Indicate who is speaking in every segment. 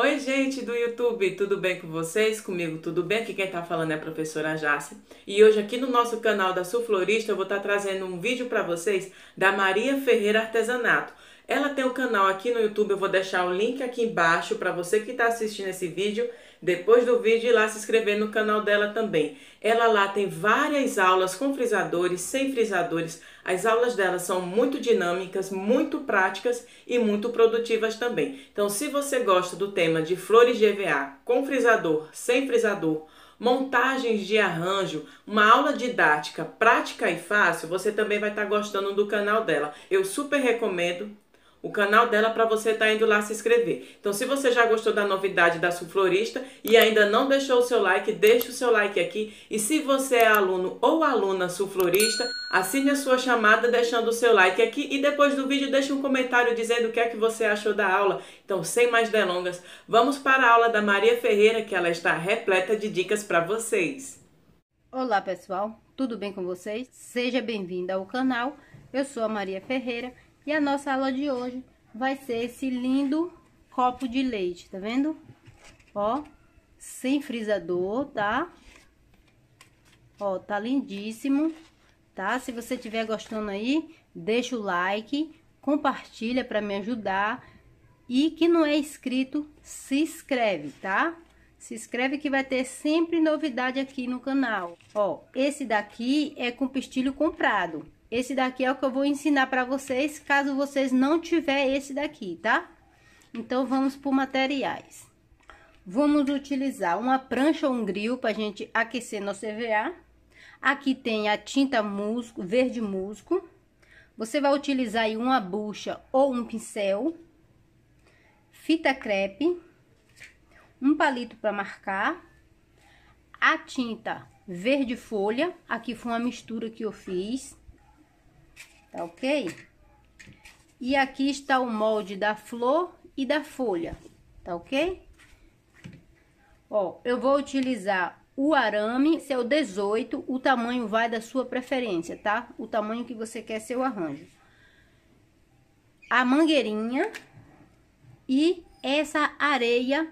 Speaker 1: Oi, gente do YouTube, tudo bem com vocês? Comigo tudo bem? Aqui quem tá falando é a professora Jace. E hoje aqui no nosso canal da Sul Florista eu vou estar tá trazendo um vídeo para vocês da Maria Ferreira Artesanato. Ela tem um canal aqui no YouTube, eu vou deixar o link aqui embaixo para você que está assistindo esse vídeo depois do vídeo ir lá se inscrever no canal dela também. Ela lá tem várias aulas com frisadores, sem frisadores. As aulas dela são muito dinâmicas, muito práticas e muito produtivas também. Então, se você gosta do tema de flores GVA com frisador, sem frisador, montagens de arranjo, uma aula didática prática e fácil, você também vai estar tá gostando do canal dela. Eu super recomendo o canal dela para você estar tá indo lá se inscrever. Então, se você já gostou da novidade da Suflorista e ainda não deixou o seu like, deixe o seu like aqui. E se você é aluno ou aluna Suflorista, assine a sua chamada deixando o seu like aqui e depois do vídeo deixe um comentário dizendo o que é que você achou da aula. Então, sem mais delongas, vamos para a aula da Maria Ferreira, que ela está repleta de dicas para vocês.
Speaker 2: Olá, pessoal. Tudo bem com vocês? Seja bem-vinda ao canal. Eu sou a Maria Ferreira e a nossa aula de hoje vai ser esse lindo copo de leite, tá vendo? Ó, sem frisador, tá? Ó, tá lindíssimo, tá? Se você estiver gostando aí, deixa o like, compartilha para me ajudar. E que não é inscrito, se inscreve, tá? Se inscreve que vai ter sempre novidade aqui no canal. Ó, esse daqui é com pistilho comprado. Esse daqui é o que eu vou ensinar para vocês, caso vocês não tiver esse daqui, tá? Então, vamos por materiais. Vamos utilizar uma prancha ou um grill para gente aquecer nosso EVA. Aqui tem a tinta musgo, verde musgo. Você vai utilizar aí uma bucha ou um pincel, fita crepe, um palito para marcar, a tinta verde folha, aqui foi uma mistura que eu fiz, tá ok? E aqui está o molde da flor e da folha, tá ok? Ó, eu vou utilizar o arame, esse é o 18, o tamanho vai da sua preferência, tá? O tamanho que você quer seu arranjo. A mangueirinha e essa areia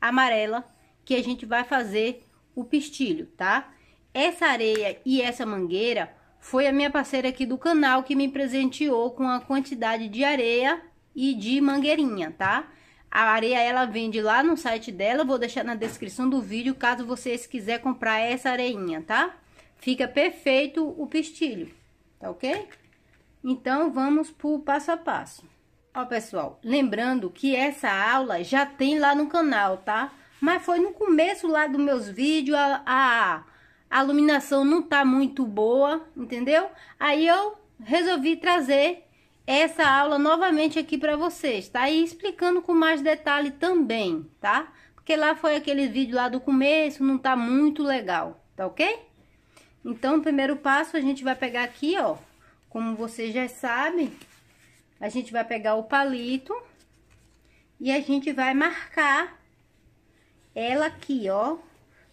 Speaker 2: amarela que a gente vai fazer o pistilho, tá? Essa areia e essa mangueira foi a minha parceira aqui do canal que me presenteou com a quantidade de areia e de mangueirinha, tá? A areia ela vende lá no site dela, vou deixar na descrição do vídeo caso vocês quiserem comprar essa areinha, tá? Fica perfeito o pistilho, tá ok? Então vamos pro passo a passo. Ó pessoal, lembrando que essa aula já tem lá no canal, tá? Mas foi no começo lá dos meus vídeos, a, a a iluminação não tá muito boa, entendeu? Aí eu resolvi trazer essa aula novamente aqui para vocês, tá? E explicando com mais detalhe também, tá? Porque lá foi aquele vídeo lá do começo, não tá muito legal, tá ok? Então, o primeiro passo, a gente vai pegar aqui, ó, como vocês já sabem, a gente vai pegar o palito e a gente vai marcar ela aqui, ó,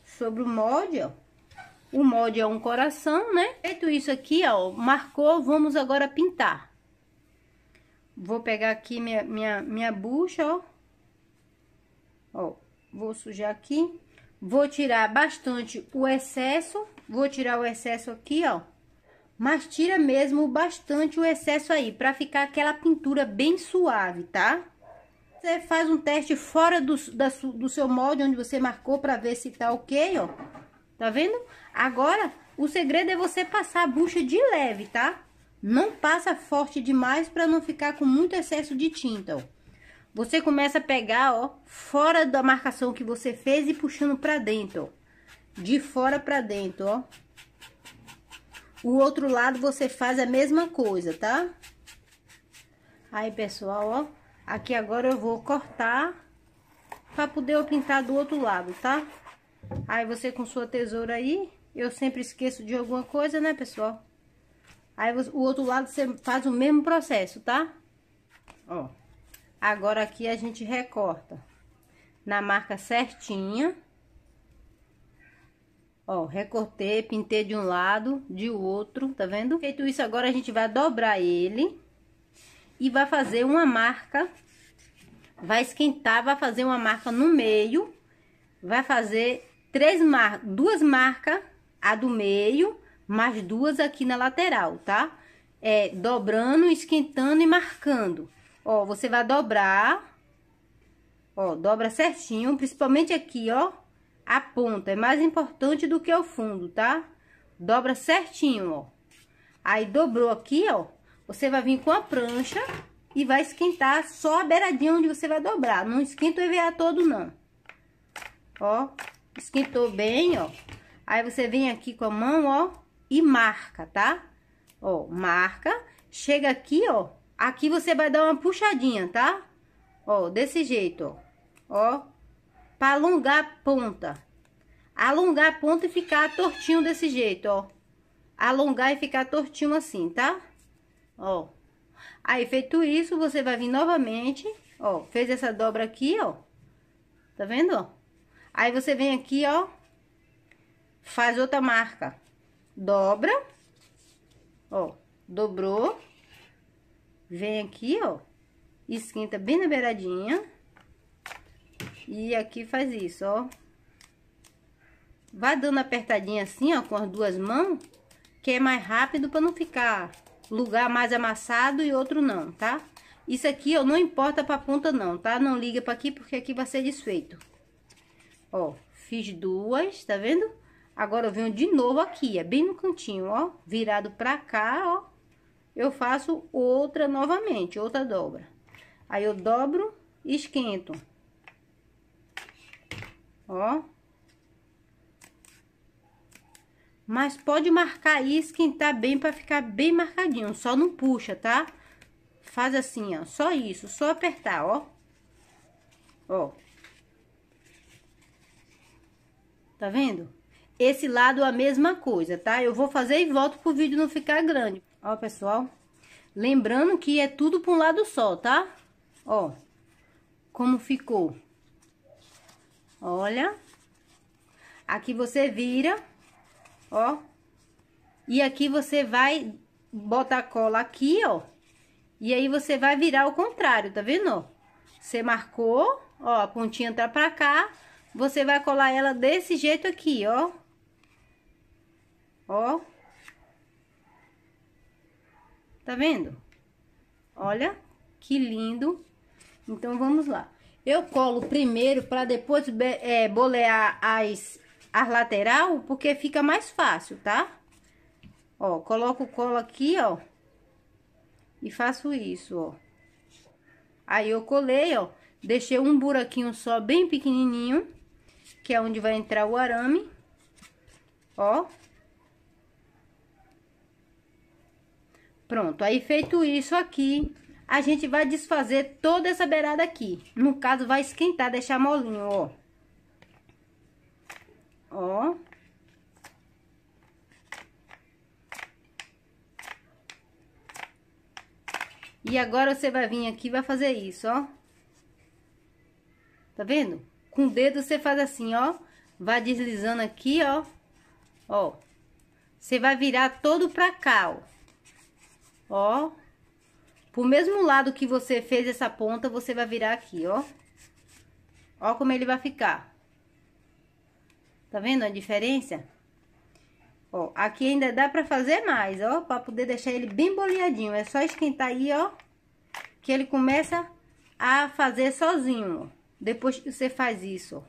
Speaker 2: sobre o molde, ó. O molde é um coração, né? Feito isso aqui, ó, marcou, vamos agora pintar. Vou pegar aqui minha, minha, minha bucha, ó. Ó, vou sujar aqui. Vou tirar bastante o excesso. Vou tirar o excesso aqui, ó. Mas tira mesmo bastante o excesso aí, pra ficar aquela pintura bem suave, tá? Você faz um teste fora do, da, do seu molde, onde você marcou, pra ver se tá ok, ó. Tá vendo? Agora, o segredo é você passar a bucha de leve, tá? Não passa forte demais para não ficar com muito excesso de tinta, ó. Você começa a pegar, ó, fora da marcação que você fez e puxando para dentro, ó. De fora para dentro, ó. O outro lado você faz a mesma coisa, tá? Aí, pessoal, ó. Aqui agora eu vou cortar para poder eu pintar do outro lado, tá? Aí você com sua tesoura aí, eu sempre esqueço de alguma coisa, né, pessoal? Aí o outro lado você faz o mesmo processo, tá? Ó. Agora aqui a gente recorta na marca certinha. Ó, recortei, pintei de um lado, de outro, tá vendo? Feito isso, agora a gente vai dobrar ele e vai fazer uma marca. Vai esquentar, vai fazer uma marca no meio, vai fazer três mar... duas marcas, a do meio, mais duas aqui na lateral, tá? É, dobrando, esquentando e marcando. Ó, você vai dobrar, ó, dobra certinho, principalmente aqui, ó, a ponta. É mais importante do que o fundo, tá? Dobra certinho, ó. Aí, dobrou aqui, ó, você vai vir com a prancha e vai esquentar só a beiradinha onde você vai dobrar. Não esquenta o EVA todo, não. Ó, Esquentou bem, ó. Aí você vem aqui com a mão, ó, e marca, tá? Ó, marca. Chega aqui, ó. Aqui você vai dar uma puxadinha, tá? Ó, desse jeito, ó. Ó. Pra alongar a ponta. Alongar a ponta e ficar tortinho desse jeito, ó. Alongar e ficar tortinho assim, tá? Ó. Aí, feito isso, você vai vir novamente, ó. Fez essa dobra aqui, ó. Tá vendo, ó? Aí você vem aqui, ó, faz outra marca. Dobra. Ó, dobrou. Vem aqui, ó, esquenta bem na beiradinha. E aqui faz isso, ó. Vai dando apertadinha assim, ó, com as duas mãos, que é mais rápido para não ficar lugar mais amassado e outro não, tá? Isso aqui, ó, não importa pra ponta não, tá? Não liga para aqui, porque aqui vai ser desfeito. Ó, fiz duas, tá vendo? Agora eu venho de novo aqui, é bem no cantinho, ó, virado pra cá, ó. Eu faço outra novamente, outra dobra. Aí eu dobro e esquento. Ó. Mas pode marcar e esquentar bem para ficar bem marcadinho, só não puxa, tá? Faz assim, ó, só isso, só apertar, ó. Ó, Tá vendo? Esse lado é a mesma coisa, tá? Eu vou fazer e volto pro vídeo não ficar grande. Ó, pessoal. Lembrando que é tudo pra um lado só, tá? Ó. Como ficou. Olha. Aqui você vira. Ó. E aqui você vai botar a cola aqui, ó. E aí você vai virar ao contrário, tá vendo? Você marcou, ó, a pontinha tá pra cá você vai colar ela desse jeito aqui, ó. Ó. Tá vendo? Olha que lindo. Então, vamos lá. Eu colo primeiro para depois é, bolear as, as lateral, porque fica mais fácil, tá? Ó, coloco o colo aqui, ó. E faço isso, ó. Aí, eu colei, ó. Deixei um buraquinho só bem pequenininho que é onde vai entrar o arame, ó. Pronto, aí feito isso aqui, a gente vai desfazer toda essa beirada aqui. No caso, vai esquentar, deixar molinho, ó. Ó. E agora você vai vir aqui e vai fazer isso, ó. Tá vendo? com o dedo você faz assim, ó. Vai deslizando aqui, ó. Ó. Você vai virar todo pra cá, ó. Ó. Pro mesmo lado que você fez essa ponta, você vai virar aqui, ó. Ó como ele vai ficar. Tá vendo a diferença? Ó, aqui ainda dá pra fazer mais, ó. Pra poder deixar ele bem bolinhadinho. É só esquentar aí, ó. Que ele começa a fazer sozinho, ó. Depois que você faz isso,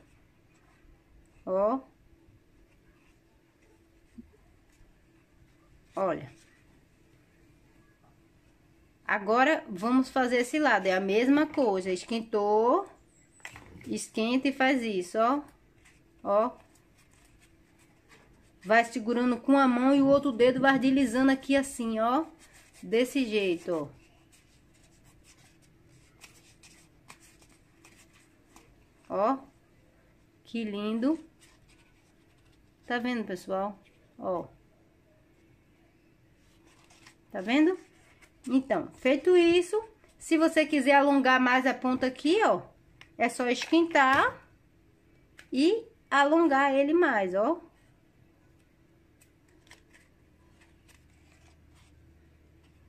Speaker 2: ó. Olha. Agora, vamos fazer esse lado. É a mesma coisa. Esquentou. Esquenta e faz isso, ó. Ó. Vai segurando com a mão e o outro dedo vai deslizando aqui assim, ó. Desse jeito, ó. Ó, que lindo. Tá vendo, pessoal? Ó. Tá vendo? Então, feito isso, se você quiser alongar mais a ponta aqui, ó, é só esquentar e alongar ele mais, ó.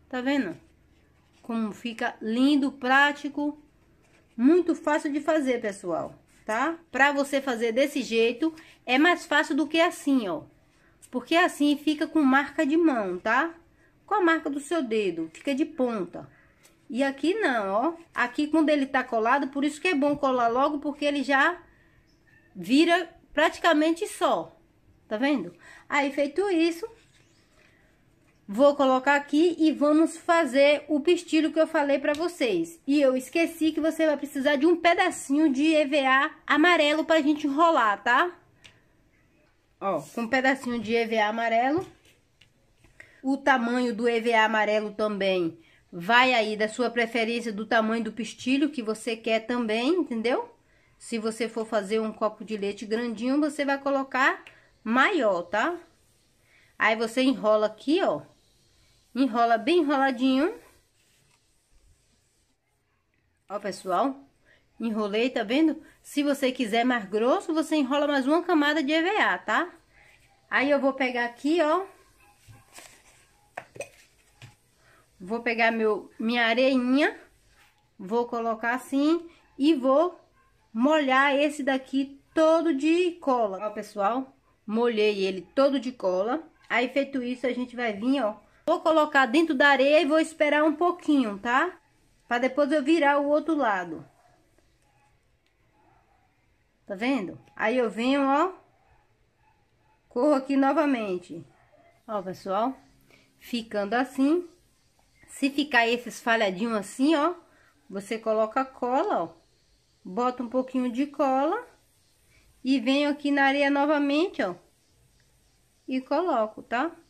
Speaker 2: Tá vendo? Como fica lindo, prático muito fácil de fazer, pessoal, tá? Pra você fazer desse jeito, é mais fácil do que assim, ó. Porque assim fica com marca de mão, tá? Com a marca do seu dedo, fica de ponta. E aqui não, ó. Aqui quando ele tá colado, por isso que é bom colar logo, porque ele já vira praticamente só. Tá vendo? Aí feito isso, Vou colocar aqui e vamos fazer o pistilo que eu falei pra vocês. E eu esqueci que você vai precisar de um pedacinho de EVA amarelo pra gente enrolar, tá? Ó, com um pedacinho de EVA amarelo. O tamanho do EVA amarelo também vai aí da sua preferência do tamanho do pistilho que você quer também, entendeu? Se você for fazer um copo de leite grandinho, você vai colocar maior, tá? Aí você enrola aqui, ó Enrola bem enroladinho. Ó, pessoal. Enrolei, tá vendo? Se você quiser mais grosso, você enrola mais uma camada de EVA, tá? Aí eu vou pegar aqui, ó. Vou pegar meu, minha areinha. Vou colocar assim. E vou molhar esse daqui todo de cola. Ó, pessoal. Molhei ele todo de cola. Aí, feito isso, a gente vai vir, ó. Vou colocar dentro da areia e vou esperar um pouquinho, tá? Pra depois eu virar o outro lado. Tá vendo? Aí eu venho, ó. Corro aqui novamente. Ó, pessoal. Ficando assim. Se ficar esses falhadinhos assim, ó. Você coloca cola, ó. Bota um pouquinho de cola. E venho aqui na areia novamente, ó. E coloco, tá? Tá?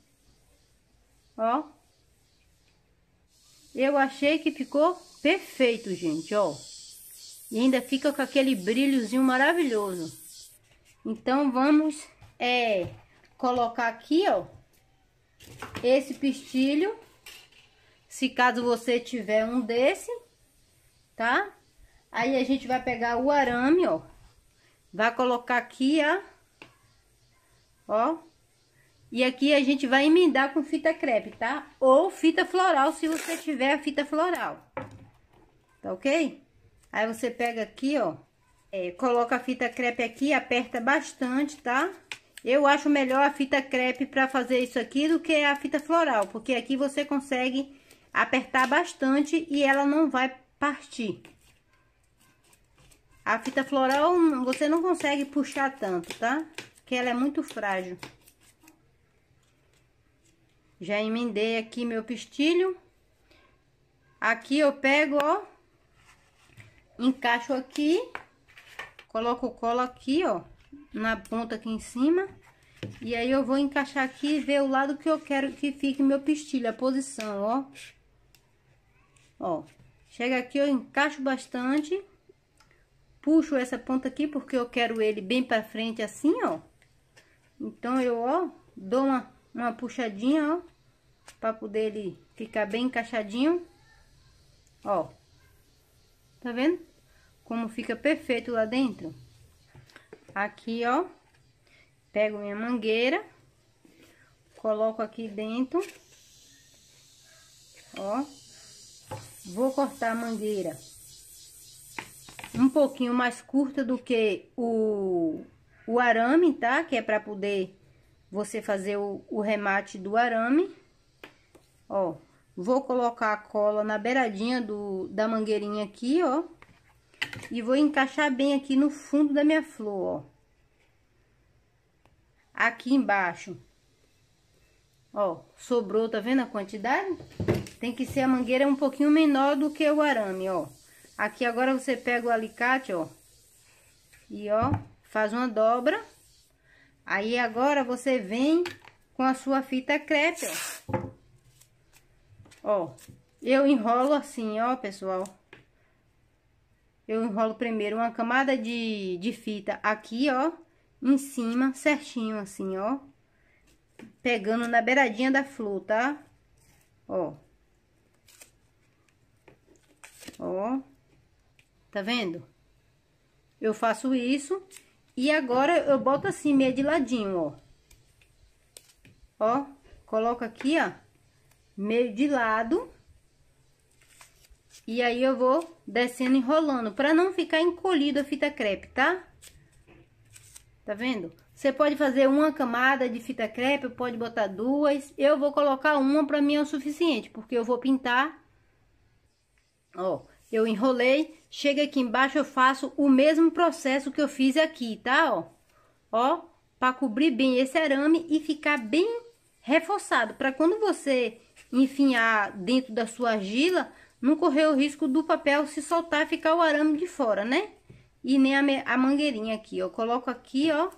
Speaker 2: Ó. Eu achei que ficou perfeito, gente, ó. E ainda fica com aquele brilhozinho maravilhoso. Então, vamos é, colocar aqui, ó, esse pistilho. Se caso você tiver um desse, tá? Aí a gente vai pegar o arame, ó. Vai colocar aqui, ó. Ó. E aqui a gente vai emendar com fita crepe, tá? Ou fita floral, se você tiver a fita floral. Tá ok? Aí você pega aqui, ó. É, coloca a fita crepe aqui, aperta bastante, tá? Eu acho melhor a fita crepe pra fazer isso aqui do que a fita floral. Porque aqui você consegue apertar bastante e ela não vai partir. A fita floral você não consegue puxar tanto, tá? Porque ela é muito frágil. Já emendei aqui meu pistilho. Aqui eu pego, ó, encaixo aqui, coloco o colo aqui, ó, na ponta aqui em cima. E aí eu vou encaixar aqui e ver o lado que eu quero que fique meu pistilho, a posição, ó. Ó, chega aqui, eu encaixo bastante. Puxo essa ponta aqui porque eu quero ele bem pra frente assim, ó. Então eu, ó, dou uma uma puxadinha, ó, pra poder ele ficar bem encaixadinho, ó, tá vendo? Como fica perfeito lá dentro. Aqui, ó, pego minha mangueira, coloco aqui dentro, ó, vou cortar a mangueira um pouquinho mais curta do que o, o arame, tá? Que é pra poder você fazer o, o remate do arame. Ó, vou colocar a cola na beiradinha do, da mangueirinha aqui, ó. E vou encaixar bem aqui no fundo da minha flor, ó. Aqui embaixo. Ó, sobrou, tá vendo a quantidade? Tem que ser a mangueira um pouquinho menor do que o arame, ó. Aqui agora você pega o alicate, ó. E, ó, faz uma dobra. Aí agora você vem com a sua fita crepe, ó. Ó, eu enrolo assim, ó, pessoal. Eu enrolo primeiro uma camada de, de fita aqui, ó, em cima, certinho assim, ó. Pegando na beiradinha da flor, tá? Ó. Ó. Tá vendo? Eu faço isso e agora, eu boto assim, meio de ladinho, ó. Ó, coloco aqui, ó, meio de lado. E aí, eu vou descendo, enrolando, pra não ficar encolhido a fita crepe, tá? Tá vendo? Você pode fazer uma camada de fita crepe, pode botar duas. Eu vou colocar uma, pra mim é o suficiente, porque eu vou pintar. Ó, eu enrolei, Chega aqui embaixo, eu faço o mesmo processo que eu fiz aqui, tá? Ó, ó para cobrir bem esse arame e ficar bem reforçado. Para quando você enfiar dentro da sua argila, não correr o risco do papel se soltar e ficar o arame de fora, né? E nem a, a mangueirinha aqui, ó. Coloco aqui, ó.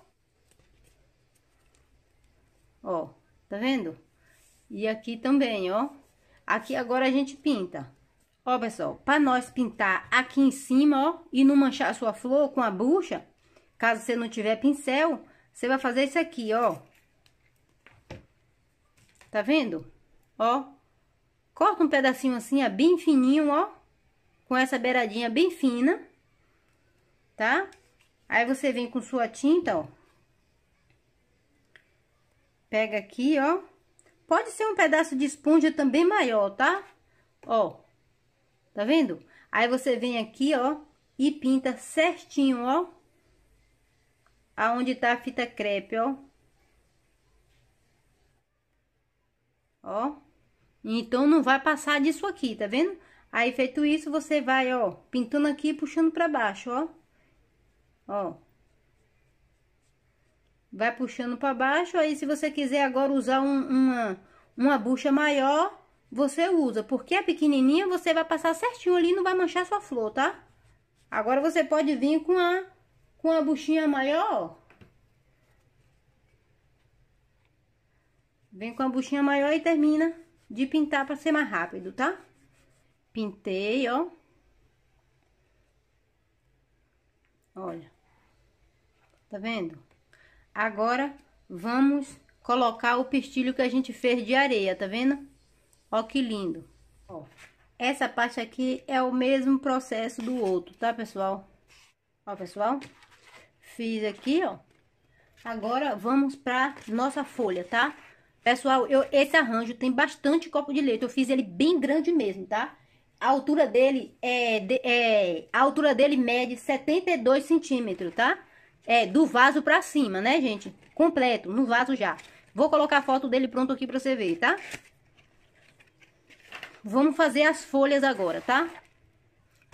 Speaker 2: Ó, tá vendo? E aqui também, ó. Aqui agora a gente pinta. Ó, pessoal, para nós pintar aqui em cima, ó, e não manchar a sua flor com a bucha, caso você não tiver pincel, você vai fazer isso aqui, ó. Tá vendo? Ó. Corta um pedacinho assim, ó, bem fininho, ó. Com essa beiradinha bem fina. Tá? Aí você vem com sua tinta, ó. Pega aqui, ó. Pode ser um pedaço de esponja também maior, tá? Ó. Tá vendo? Aí você vem aqui, ó, e pinta certinho, ó. Aonde tá a fita crepe, ó. Ó. Então, não vai passar disso aqui, tá vendo? Aí, feito isso, você vai, ó, pintando aqui e puxando pra baixo, ó. Ó. Vai puxando pra baixo, aí se você quiser agora usar um, uma, uma bucha maior, você usa, porque é pequenininha, você vai passar certinho ali e não vai manchar sua flor, tá? Agora você pode vir com a, com a buchinha maior, Vem com a buchinha maior e termina de pintar para ser mais rápido, tá? Pintei, ó. Olha. Tá vendo? Agora, vamos colocar o pestilho que a gente fez de areia, tá vendo? Ó que lindo. Ó, essa parte aqui é o mesmo processo do outro, tá, pessoal? Ó, pessoal, fiz aqui, ó. Agora, vamos pra nossa folha, tá? Pessoal, eu, esse arranjo tem bastante copo de leite. Eu fiz ele bem grande mesmo, tá? A altura dele é, de, é a altura dele mede 72 centímetros, tá? É do vaso pra cima, né, gente? Completo, no vaso já. Vou colocar a foto dele pronto aqui pra você ver, tá? Vamos fazer as folhas agora, tá?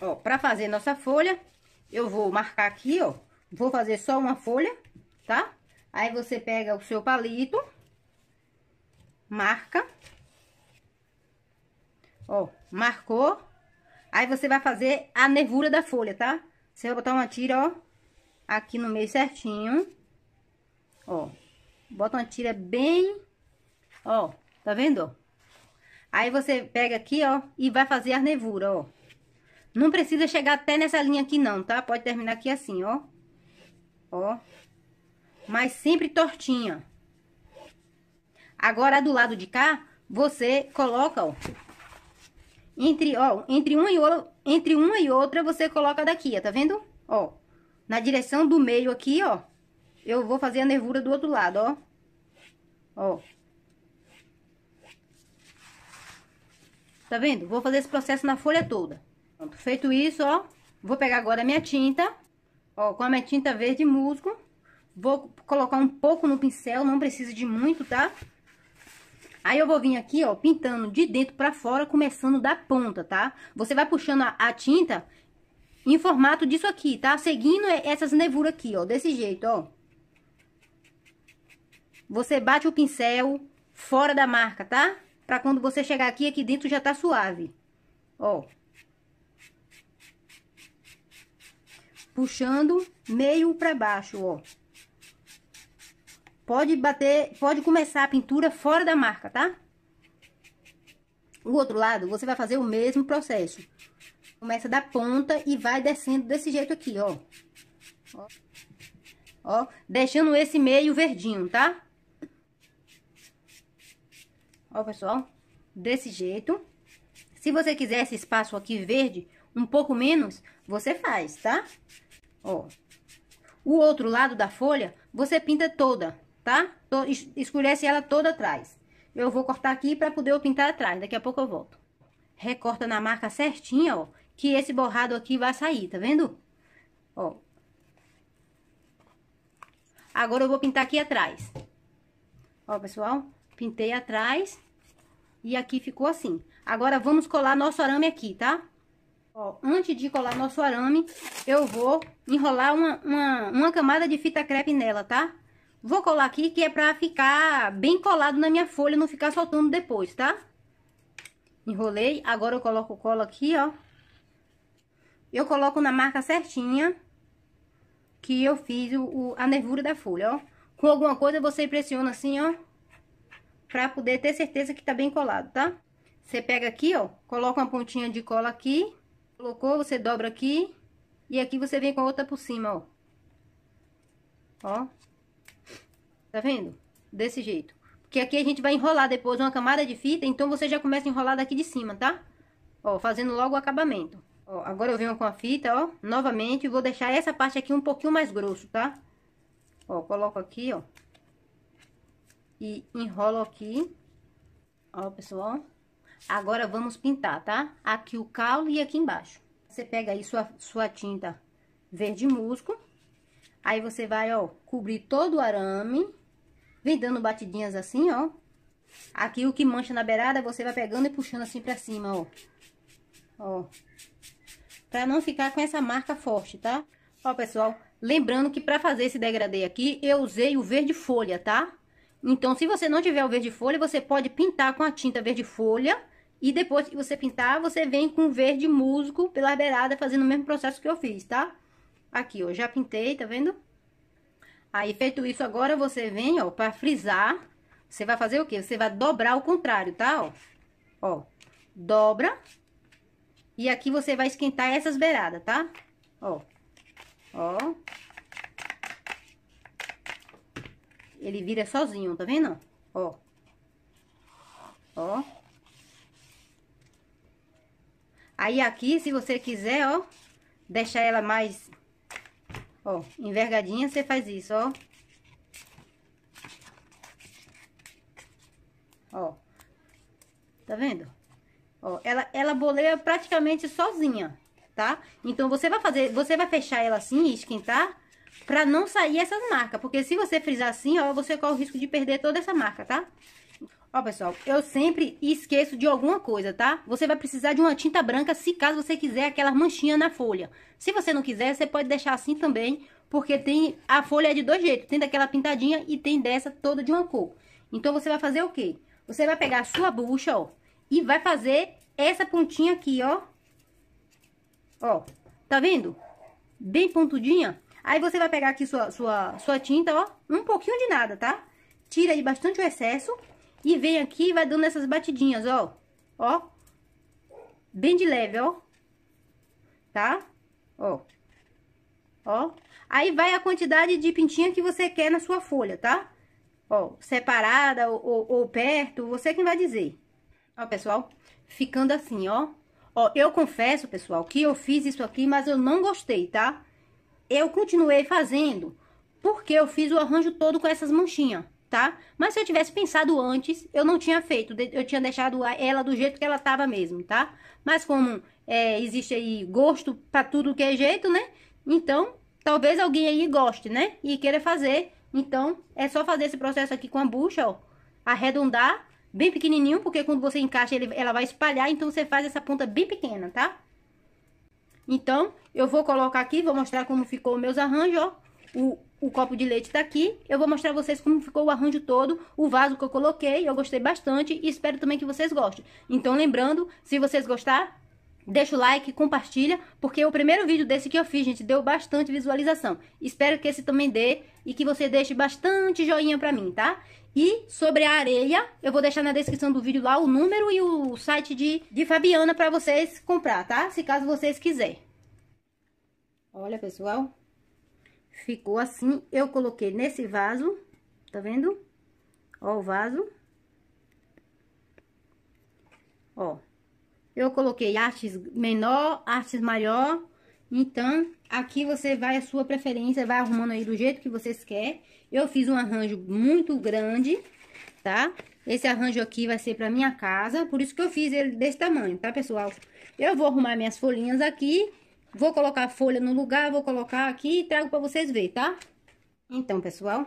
Speaker 2: Ó, pra fazer nossa folha, eu vou marcar aqui, ó. Vou fazer só uma folha, tá? Aí você pega o seu palito, marca. Ó, marcou. Aí você vai fazer a nervura da folha, tá? Você vai botar uma tira, ó, aqui no meio certinho. Ó, bota uma tira bem, ó, tá vendo, ó? Aí você pega aqui, ó, e vai fazer a nervura, ó. Não precisa chegar até nessa linha aqui não, tá? Pode terminar aqui assim, ó. Ó. Mas sempre tortinha. Agora, do lado de cá, você coloca, ó. Entre, ó, entre uma e, entre uma e outra, você coloca daqui, ó, tá vendo? Ó. Na direção do meio aqui, ó. Eu vou fazer a nervura do outro lado, ó. Ó. Tá vendo? Vou fazer esse processo na folha toda. Pronto, feito isso, ó, vou pegar agora a minha tinta, ó, com a minha tinta verde musgo. Vou colocar um pouco no pincel, não precisa de muito, tá? Aí eu vou vir aqui, ó, pintando de dentro pra fora, começando da ponta, tá? Você vai puxando a, a tinta em formato disso aqui, tá? Seguindo essas nevuras aqui, ó, desse jeito, ó. Você bate o pincel fora da marca, tá? Pra quando você chegar aqui, aqui dentro já tá suave. Ó. Puxando meio pra baixo, ó. Pode bater, pode começar a pintura fora da marca, tá? O outro lado, você vai fazer o mesmo processo. Começa da ponta e vai descendo desse jeito aqui, ó. Ó, ó deixando esse meio verdinho, tá? Ó, pessoal, desse jeito. Se você quiser esse espaço aqui verde, um pouco menos, você faz, tá? Ó. O outro lado da folha, você pinta toda, tá? Es escurece ela toda atrás. Eu vou cortar aqui para poder eu pintar atrás, daqui a pouco eu volto. Recorta na marca certinha, ó, que esse borrado aqui vai sair, tá vendo? Ó. Agora eu vou pintar aqui atrás. Ó, pessoal, Pintei atrás. E aqui ficou assim. Agora, vamos colar nosso arame aqui, tá? Ó, antes de colar nosso arame, eu vou enrolar uma, uma, uma camada de fita crepe nela, tá? Vou colar aqui, que é pra ficar bem colado na minha folha, não ficar soltando depois, tá? Enrolei, agora eu coloco o colo aqui, ó. Eu coloco na marca certinha que eu fiz o, o, a nervura da folha, ó. Com alguma coisa você pressiona assim, ó pra poder ter certeza que tá bem colado, tá? Você pega aqui, ó, coloca uma pontinha de cola aqui, colocou, você dobra aqui, e aqui você vem com a outra por cima, ó. Ó. Tá vendo? Desse jeito. Porque aqui a gente vai enrolar depois uma camada de fita, então você já começa a enrolar daqui de cima, tá? Ó, fazendo logo o acabamento. Ó, agora eu venho com a fita, ó, novamente, e vou deixar essa parte aqui um pouquinho mais grosso, tá? Ó, coloco aqui, ó e enrolo aqui. Ó, pessoal. Agora, vamos pintar, tá? Aqui o caule e aqui embaixo. Você pega aí sua, sua tinta verde musgo. Aí, você vai, ó, cobrir todo o arame. Vem dando batidinhas assim, ó. Aqui, o que mancha na beirada, você vai pegando e puxando assim pra cima, ó. Ó. Pra não ficar com essa marca forte, tá? Ó, pessoal, lembrando que pra fazer esse degradê aqui, eu usei o verde folha, tá? Então, se você não tiver o verde folha, você pode pintar com a tinta verde folha. E depois que você pintar, você vem com verde musgo pela beirada, fazendo o mesmo processo que eu fiz, tá? Aqui, ó, já pintei, tá vendo? Aí, feito isso, agora você vem, ó, pra frisar, você vai fazer o quê? Você vai dobrar o contrário, tá? Ó, ó, dobra. E aqui você vai esquentar essas beiradas, tá? Ó, ó, ele vira sozinho, tá vendo? Ó. Ó. Aí aqui, se você quiser, ó, deixar ela mais, ó, envergadinha, você faz isso, ó. Ó. Tá vendo? Ó, ela, ela boleia praticamente sozinha, tá? Então, você vai fazer, você vai fechar ela assim e esquentar Pra não sair essas marcas. Porque se você frisar assim, ó, você corre o risco de perder toda essa marca, tá? Ó, pessoal, eu sempre esqueço de alguma coisa, tá? Você vai precisar de uma tinta branca se caso você quiser aquelas manchinhas na folha. Se você não quiser, você pode deixar assim também, porque tem a folha é de dois jeitos. Tem daquela pintadinha e tem dessa toda de uma cor. Então, você vai fazer o quê? Você vai pegar a sua bucha, ó, e vai fazer essa pontinha aqui, ó. Ó, tá vendo? Bem pontudinha. Aí você vai pegar aqui sua, sua, sua tinta, ó, um pouquinho de nada, tá? Tira aí bastante o excesso e vem aqui e vai dando essas batidinhas, ó. Ó. Bem de leve, ó. Tá? Ó. Ó. Aí vai a quantidade de pintinha que você quer na sua folha, tá? Ó, separada ou, ou, ou perto, você quem vai dizer. Ó, pessoal, ficando assim, ó. Ó, eu confesso, pessoal, que eu fiz isso aqui, mas eu não gostei, tá? Tá? eu continuei fazendo porque eu fiz o arranjo todo com essas manchinhas, tá? Mas se eu tivesse pensado antes, eu não tinha feito, eu tinha deixado ela do jeito que ela tava mesmo, tá? Mas como é, existe aí gosto para tudo que é jeito, né? Então, talvez alguém aí goste, né? E queira fazer. Então, é só fazer esse processo aqui com a bucha, ó. Arredondar bem pequenininho, porque quando você encaixa ele, ela vai espalhar. Então, você faz essa ponta bem pequena, tá? Então, eu vou colocar aqui, vou mostrar como ficou meus arranjos, ó. O, o copo de leite tá aqui. Eu vou mostrar vocês como ficou o arranjo todo, o vaso que eu coloquei. Eu gostei bastante e espero também que vocês gostem. Então, lembrando, se vocês gostar, Deixa o like, compartilha, porque o primeiro vídeo desse que eu fiz, gente, deu bastante visualização. Espero que esse também dê e que você deixe bastante joinha pra mim, tá? E sobre a areia, eu vou deixar na descrição do vídeo lá o número e o site de, de Fabiana pra vocês comprar, tá? Se caso vocês quiserem. Olha, pessoal. Ficou assim. Eu coloquei nesse vaso, tá vendo? Ó o vaso. Ó. Eu coloquei artes menor, artes maior. Então, aqui você vai, a sua preferência, vai arrumando aí do jeito que vocês quer. Eu fiz um arranjo muito grande, tá? Esse arranjo aqui vai ser pra minha casa, por isso que eu fiz ele desse tamanho, tá, pessoal? Eu vou arrumar minhas folhinhas aqui, vou colocar a folha no lugar, vou colocar aqui e trago pra vocês verem, tá? Então, pessoal,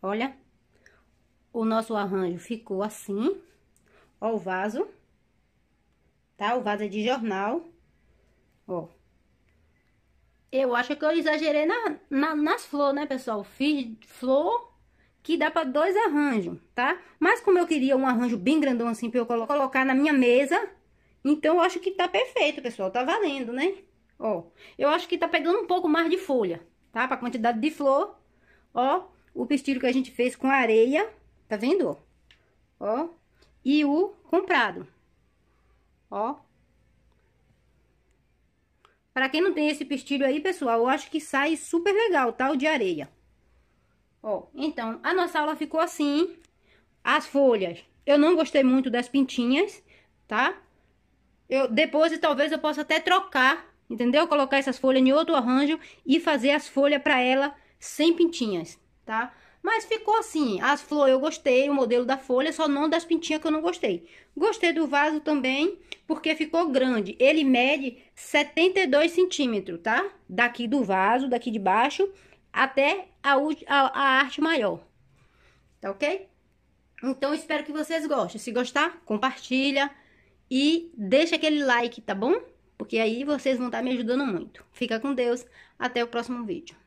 Speaker 2: olha, o nosso arranjo ficou assim, ó o vaso tá? O vaso é de jornal, ó. Eu acho que eu exagerei na, na nas flores, né, pessoal? Fiz flor que dá para dois arranjos, tá? Mas como eu queria um arranjo bem grandão assim para eu colocar na minha mesa, então eu acho que tá perfeito, pessoal, tá valendo, né? Ó, eu acho que tá pegando um pouco mais de folha, tá? Para quantidade de flor. Ó, o pistilo que a gente fez com areia, tá vendo? Ó, e o comprado. Ó. Pra quem não tem esse pistilho aí, pessoal, eu acho que sai super legal, tá? O de areia. Ó, então, a nossa aula ficou assim. As folhas, eu não gostei muito das pintinhas, tá? Eu, depois, talvez, eu possa até trocar, entendeu? Colocar essas folhas em outro arranjo e fazer as folhas pra ela sem pintinhas, tá? Mas ficou assim, as flores eu gostei, o modelo da folha, só não das pintinhas que eu não gostei. Gostei do vaso também, porque ficou grande. Ele mede 72 centímetros, tá? Daqui do vaso, daqui de baixo, até a, a, a arte maior. Tá ok? Então, espero que vocês gostem. Se gostar, compartilha e deixa aquele like, tá bom? Porque aí vocês vão estar me ajudando muito. Fica com Deus, até o próximo vídeo.